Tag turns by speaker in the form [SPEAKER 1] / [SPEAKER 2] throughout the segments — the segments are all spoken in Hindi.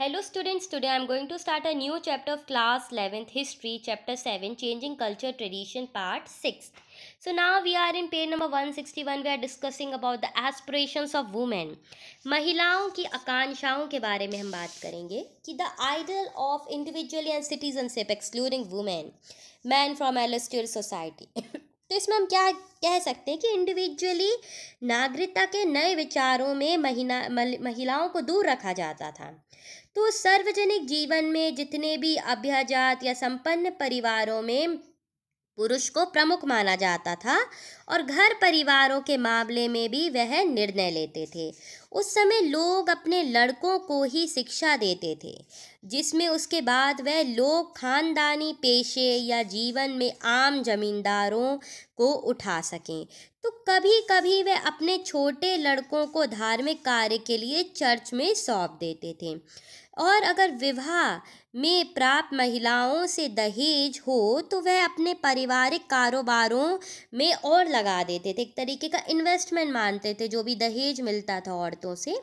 [SPEAKER 1] Hello students today I am going to start a new chapter of class eleventh history chapter seven changing culture tradition part six so now we are in page number one sixty one we are discussing about the aspirations of women महिलाओं की आकांक्षाओं के बारे में हम बात करेंगे कि the ideal of individual and citizenship excluding women man from एलस्टर सोसाइटी तो इसमें हम क्या कह सकते हैं कि इंडिविजुअली नागरिकता के नए विचारों में महिला महिलाओं को दूर रखा जाता था तो सार्वजनिक जीवन में जितने भी अभ्याजात या संपन्न परिवारों में पुरुष को प्रमुख माना जाता था और घर परिवारों के मामले में भी वह निर्णय लेते थे उस समय लोग अपने लड़कों को ही शिक्षा देते थे जिसमें उसके बाद वह लोग खानदानी पेशे या जीवन में आम जमींदारों को उठा सकें तो कभी कभी वे अपने छोटे लड़कों को धार्मिक कार्य के लिए चर्च में सौंप देते थे और अगर विवाह में प्राप्त महिलाओं से दहेज हो तो वह अपने पारिवारिक कारोबारों में और लगा देते थे एक तरीके का इन्वेस्टमेंट मानते थे जो भी दहेज मिलता था औरतों से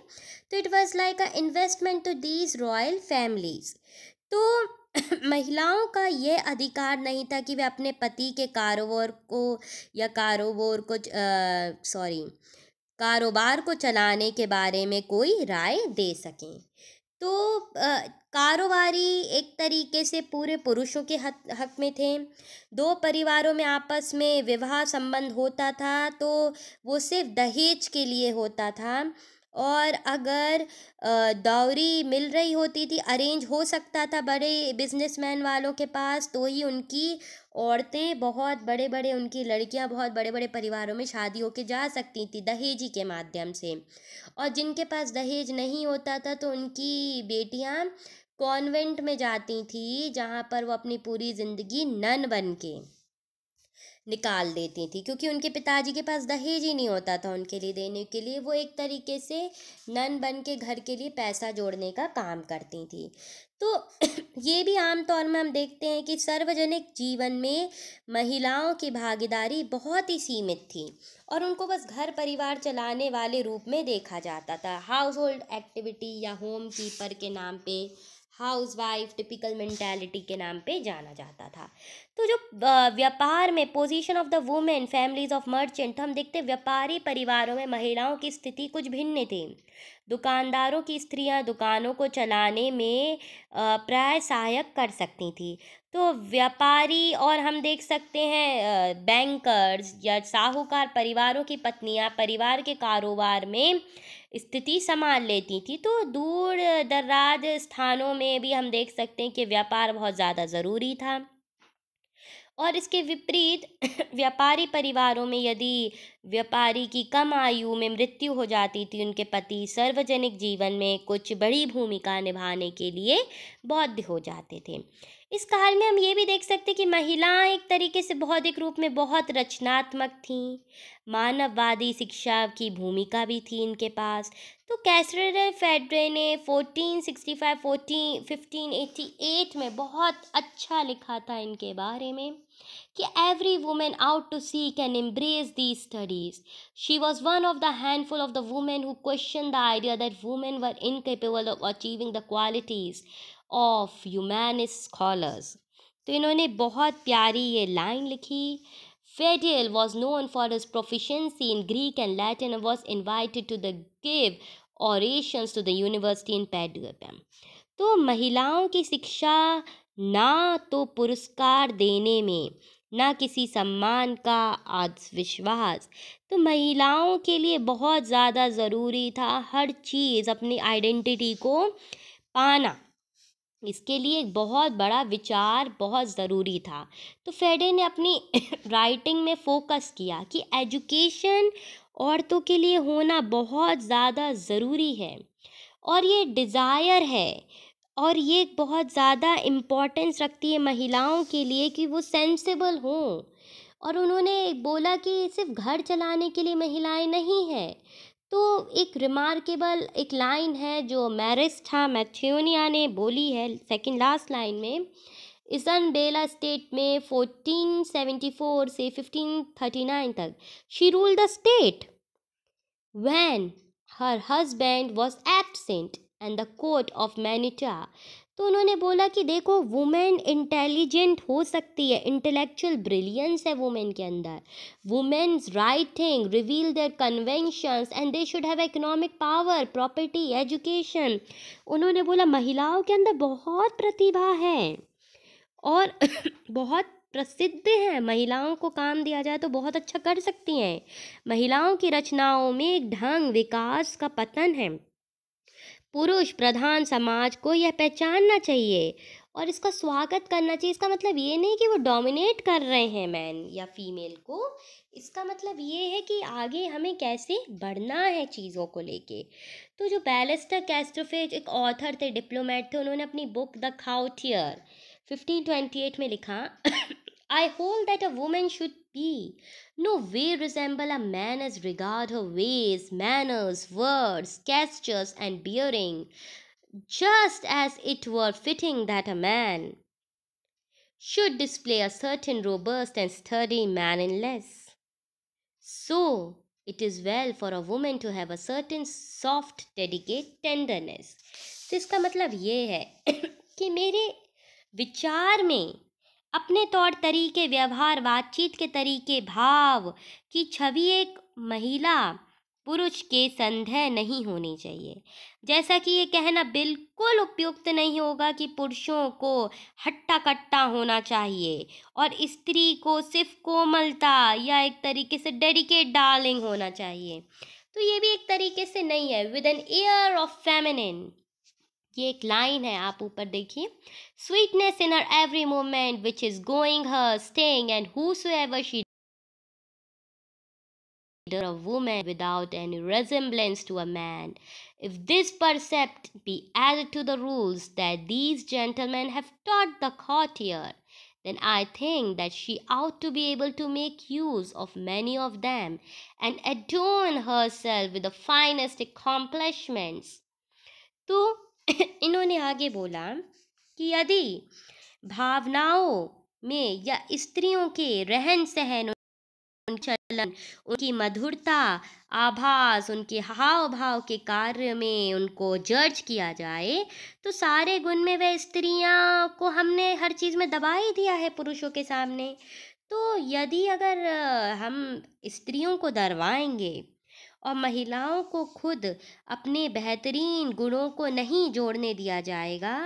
[SPEAKER 1] तो it was like a investment to these royal families तो महिलाओं का यह अधिकार नहीं था कि वे अपने पति के कारोबार को या कारोबार को सॉरी कारोबार को चलाने के बारे में कोई राय दे सकें तो कारोबारी एक तरीके से पूरे पुरुषों के हक हक में थे दो परिवारों में आपस में विवाह संबंध होता था तो वो सिर्फ दहेज के लिए होता था और अगर दौरी मिल रही होती थी अरेंज हो सकता था बड़े बिजनेसमैन वालों के पास तो ही उनकी औरतें बहुत बड़े बड़े उनकी लड़कियां बहुत बड़े बड़े परिवारों में शादी होकर जा सकती थी दहेजी के माध्यम से और जिनके पास दहेज नहीं होता था तो उनकी बेटियां कॉन्वेंट में जाती थी जहाँ पर वो अपनी पूरी ज़िंदगी नन बन के निकाल देती थी क्योंकि उनके पिताजी के पास दहेज ही नहीं होता था उनके लिए देने के लिए वो एक तरीके से नन बन के घर के लिए पैसा जोड़ने का काम करती थी तो ये भी आमतौर में हम देखते हैं कि सार्वजनिक जीवन में महिलाओं की भागीदारी बहुत ही सीमित थी और उनको बस घर परिवार चलाने वाले रूप में देखा जाता था हाउस होल्ड एक्टिविटी या होम कीपर के नाम पे हाउस वाइफ टिपिकल मेंटेलिटी के नाम पे जाना जाता था तो जो व्यापार में position of the women families of merchant हम देखते व्यापारी परिवारों में महिलाओं की स्थिति कुछ भिन्न थी दुकानदारों की स्त्रियां दुकानों को चलाने में प्राय सहायक कर सकती थी तो व्यापारी और हम देख सकते हैं बैंकर्स या साहूकार परिवारों की पत्नियां परिवार के कारोबार में स्थिति संभाल लेती थी तो दूर दराज स्थानों में भी हम देख सकते हैं कि व्यापार बहुत ज़्यादा ज़रूरी था और इसके विपरीत व्यापारी परिवारों में यदि व्यापारी की कम आयु में मृत्यु हो जाती थी उनके पति सार्वजनिक जीवन में कुछ बड़ी भूमिका निभाने के लिए बौद्ध हो जाते थे इस काल में हम ये भी देख सकते कि महिलाएं एक तरीके से बौद्धिक रूप में बहुत रचनात्मक थीं मानववादी शिक्षा की भूमिका भी थी इनके पास तो कैसर फेडरे ने फिफ्टीन 14, एट में बहुत अच्छा लिखा था इनके बारे में कि every women out to seek and embrace the studies she was one of the handful of the women who question the idea that women were incapable of achieving the qualities of humanist scholars तो इन्होंने बहुत प्यारी ये लाइन लिखी Fediel was known for his proficiency in Greek and Latin and was invited to the give orations to the university in Padua. तो महिलाओं की शिक्षा ना तो पुरस्कार देने में ना किसी सम्मान का आत्मविश्वास तो महिलाओं के लिए बहुत ज़्यादा ज़रूरी था हर चीज़ अपनी आइडेंटिटी को पाना इसके लिए एक बहुत बड़ा विचार बहुत ज़रूरी था तो फेडे ने अपनी राइटिंग में फोकस किया कि एजुकेशन औरतों के लिए होना बहुत ज़्यादा ज़रूरी है और ये डिज़ायर है और ये बहुत ज़्यादा इम्पोर्टेंस रखती है महिलाओं के लिए कि वो सेंसिबल हों और उन्होंने बोला कि सिर्फ घर चलाने के लिए महिलाएं नहीं हैं तो एक रिमार्केबल एक लाइन है जो मैरिस था मैथ्योनिया ने बोली है सेकंड लास्ट लाइन में इसन बेला स्टेट में सेवेंटी फ़ोर से फिफ्टीन थर्टी नाइन तक she rule the state when her husband was absent and the court of Mantua तो उन्होंने बोला कि देखो वुमेन इंटेलिजेंट हो सकती है इंटेलेक्चुअल ब्रिलियंस है वुमेन के अंदर women's writing reveal their conventions and they should have economic power property education उन्होंने बोला महिलाओं के अंदर बहुत प्रतिभा है और बहुत प्रसिद्ध हैं महिलाओं को काम दिया जाए तो बहुत अच्छा कर सकती हैं महिलाओं की रचनाओं में एक ढंग विकास का पतन है पुरुष प्रधान समाज को यह पहचानना चाहिए और इसका स्वागत करना चाहिए इसका मतलब ये नहीं कि वो डोमिनेट कर रहे हैं मैन या फीमेल को इसका मतलब ये है कि आगे हमें कैसे बढ़ना है चीज़ों को लेके तो जो बैलिस्टर कैस्ट्रोफेज एक ऑथर थे डिप्लोमेट थे उन्होंने अपनी बुक द खाउथियर एट में लिखा I hold that a woman should be no way resemble a man as regard her ways, manners, words, gestures, and bearing, just as it were fitting that a man should display a certain robust and sturdy manliness. So, it is well for a woman to have a certain soft, delicate tenderness. तो इसका मतलब ये है कि मेरे विचार में अपने तौर तरीके व्यवहार बातचीत के तरीके भाव की छवि एक महिला पुरुष के संदेह नहीं होनी चाहिए जैसा कि ये कहना बिल्कुल उपयुक्त नहीं होगा कि पुरुषों को हट्टा कट्टा होना चाहिए और स्त्री को सिर्फ कोमलता या एक तरीके से डेडिकेट डार्लिंग होना चाहिए तो ये भी एक तरीके से नहीं है with an air of feminine ये एक लाइन है आप ऊपर देखिए sweetness in her every moment which is going her staying and who she a woman without any resemblance to a man. If this precept be added to the rules that these gentlemen have taught the courtier, then I think that she ought to be able to make use of many of them and adorn herself with the finest accomplishments. To इन्होंने आगे बोला कि यदि भावनाओं में या स्त्रियों के रहन सहन चलन उनकी मधुरता आभास उनके हाव भाव के कार्य में उनको जज किया जाए तो सारे गुण में वह स्त्रियां को हमने हर चीज़ में दबा ही दिया है पुरुषों के सामने तो यदि अगर हम स्त्रियों को दरवाएंगे और महिलाओं को खुद अपने बेहतरीन गुणों को नहीं जोड़ने दिया जाएगा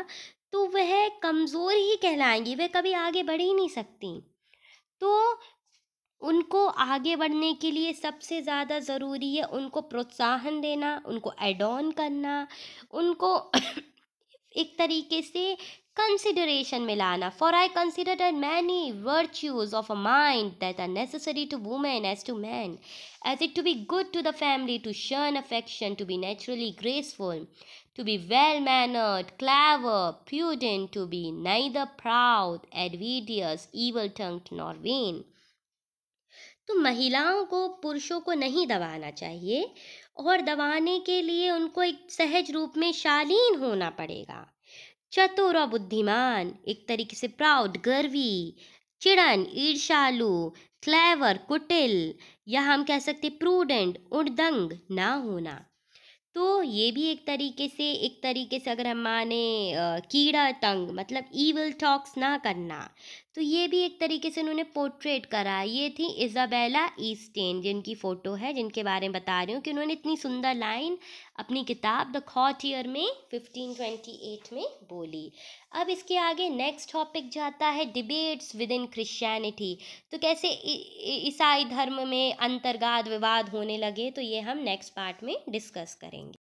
[SPEAKER 1] तो वह कमज़ोर ही कहलाएंगी वह कभी आगे बढ़ ही नहीं सकती तो उनको आगे बढ़ने के लिए सबसे ज़्यादा ज़रूरी है उनको प्रोत्साहन देना उनको एड ऑन करना उनको एक तरीके से consideration Milana, for I considered many virtues of a mind that are necessary to woman as to man, as it to be good to the family, to shun affection, to be naturally graceful, to be well mannered, clever, prudent, to be neither proud, advidious, evil tongued, nor vain. तो महिलाओं को पुरुषों को नहीं दबाना चाहिए और दबाने के लिए उनको एक सहज रूप में शालीन होना पड़ेगा चतुर और बुद्धिमान एक तरीके से प्राउड गर्वी चिड़न ईर्षालु क्लेवर कुटिल या हम कह सकते प्रूडेंट उड़दंग ना होना तो ये भी एक तरीके से एक तरीके से अगर हम माने कीड़ा तंग मतलब ईवल टॉक्स ना करना तो ये भी एक तरीके से उन्होंने पोर्ट्रेट करा ये थी इजाबेला ईस्टेन जिनकी फ़ोटो है जिनके बारे में बता रही हूँ कि उन्होंने इतनी सुंदर लाइन अपनी किताब द खॉट ईयर में 1528 में बोली अब इसके आगे नेक्स्ट टॉपिक जाता है डिबेट्स विद इन क्रिश्चियनिटी तो कैसे ईसाई धर्म में अंतर्गात विवाद होने लगे तो ये हम नेक्स्ट पार्ट में डिस्कस करेंगे